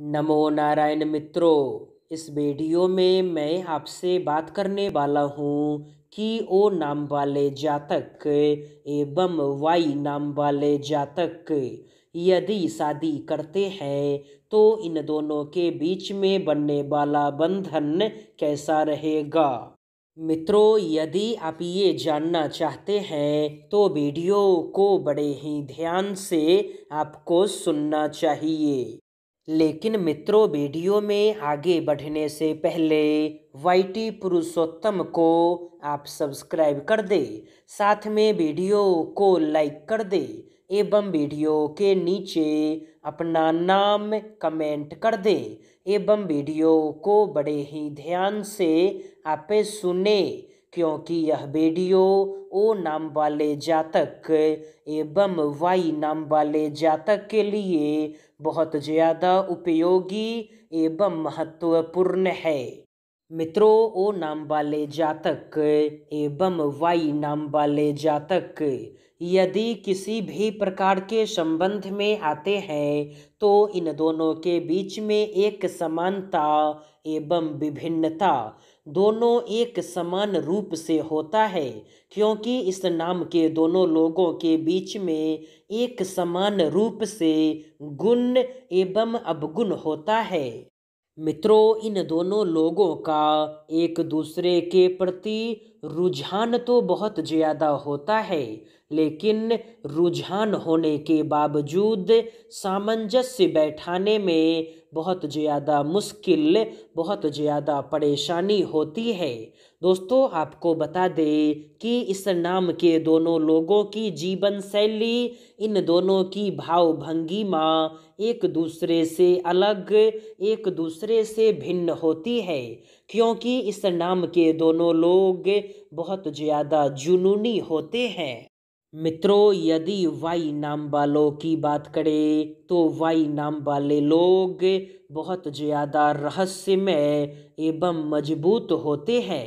नमो नारायण मित्रों इस वीडियो में मैं आपसे बात करने वाला हूँ कि ओ नाम वाले जातक एवं वाई नाम वाले जातक यदि शादी करते हैं तो इन दोनों के बीच में बनने वाला बंधन कैसा रहेगा मित्रों यदि आप ये जानना चाहते हैं तो वीडियो को बड़े ही ध्यान से आपको सुनना चाहिए लेकिन मित्रों वीडियो में आगे बढ़ने से पहले वाईटी पुरुषोत्तम को आप सब्सक्राइब कर दे साथ में वीडियो को लाइक कर दे एवं वीडियो के नीचे अपना नाम कमेंट कर दे एवं वीडियो को बड़े ही ध्यान से आप सुने क्योंकि यह वीडियो ओ नाम वाले जातक एवं वाई नाम वाले जातक के लिए बहुत ज़्यादा उपयोगी एवं महत्वपूर्ण है मित्रों ओ नाम वाले जातक एवं वाई नाम वाले जातक यदि किसी भी प्रकार के संबंध में आते हैं तो इन दोनों के बीच में एक समानता एवं विभिन्नता दोनों एक समान रूप से होता है क्योंकि इस नाम के दोनों लोगों के बीच में एक समान रूप से गुण एवं अवगुण होता है मित्रों इन दोनों लोगों का एक दूसरे के प्रति रुझान तो बहुत ज़्यादा होता है लेकिन रुझान होने के बावजूद सामंजस्य बैठाने में बहुत ज़्यादा मुश्किल बहुत ज़्यादा परेशानी होती है दोस्तों आपको बता दें कि इस नाम के दोनों लोगों की जीवन शैली इन दोनों की भाव माँ एक दूसरे से अलग एक दूसरे से भिन्न होती है क्योंकि इस नाम के दोनों लोग बहुत ज़्यादा जुनूनी होते हैं मित्रों यदि वाई नाम वालों की बात करें तो वाई नाम वाले लोग बहुत ज़्यादा रहस्यमय एवं मजबूत होते हैं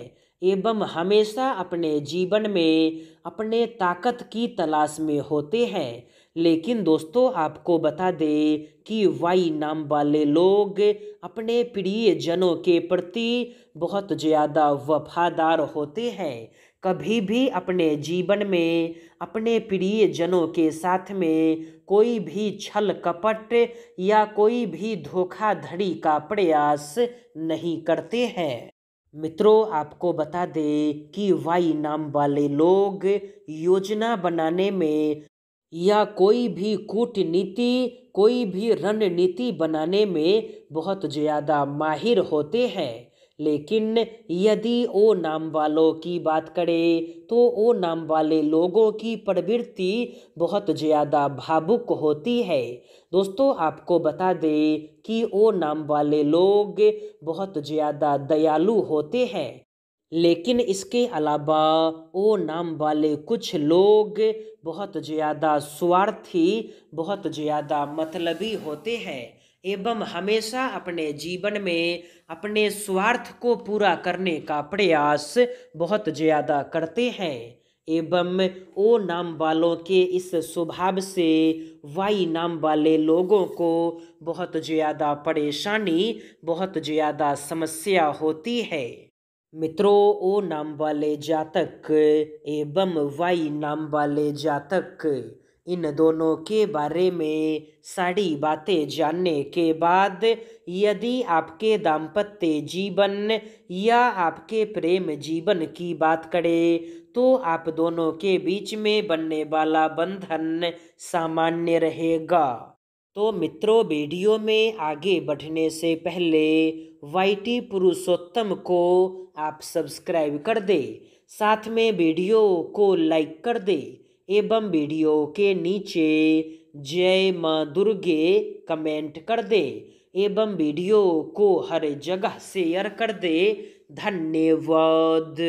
एवं हमेशा अपने जीवन में अपने ताकत की तलाश में होते हैं लेकिन दोस्तों आपको बता दें कि वाई नाम वाले लोग अपने प्रियजनों के प्रति बहुत ज़्यादा वफादार होते हैं कभी भी अपने जीवन में अपने प्रियजनों के साथ में कोई भी छल कपट या कोई भी धोखाधड़ी का प्रयास नहीं करते हैं मित्रों आपको बता दें कि वाई नाम वाले लोग योजना बनाने में या कोई भी कूटनीति कोई भी रणनीति बनाने में बहुत ज़्यादा माहिर होते हैं लेकिन यदि ओ नाम वालों की बात करें तो ओ नाम वाले लोगों की प्रवृत्ति बहुत ज़्यादा भावुक होती है दोस्तों आपको बता दें कि ओ नाम वाले लोग बहुत ज़्यादा दयालु होते हैं लेकिन इसके अलावा ओ नाम वाले कुछ लोग बहुत ज़्यादा स्वार्थी बहुत ज़्यादा मतलबी होते हैं एवं हमेशा अपने जीवन में अपने स्वार्थ को पूरा करने का प्रयास बहुत ज़्यादा करते हैं एवं ओ नाम वालों के इस स्वभाव से वाई नाम वाले लोगों को बहुत ज़्यादा परेशानी बहुत ज़्यादा समस्या होती है मित्रों ओ नाम वाले जातक एवं वाई नाम वाले जातक इन दोनों के बारे में सारी बातें जानने के बाद यदि आपके दाम्पत्य जीवन या आपके प्रेम जीवन की बात करें तो आप दोनों के बीच में बनने वाला बंधन सामान्य रहेगा तो मित्रों वीडियो में आगे बढ़ने से पहले वाईटी पुरुषोत्तम को आप सब्सक्राइब कर दे साथ में वीडियो को लाइक कर दे एवं वीडियो के नीचे जय माँ दुर्गे कमेंट कर दे एवं वीडियो को हर जगह शेयर कर दे धन्यवाद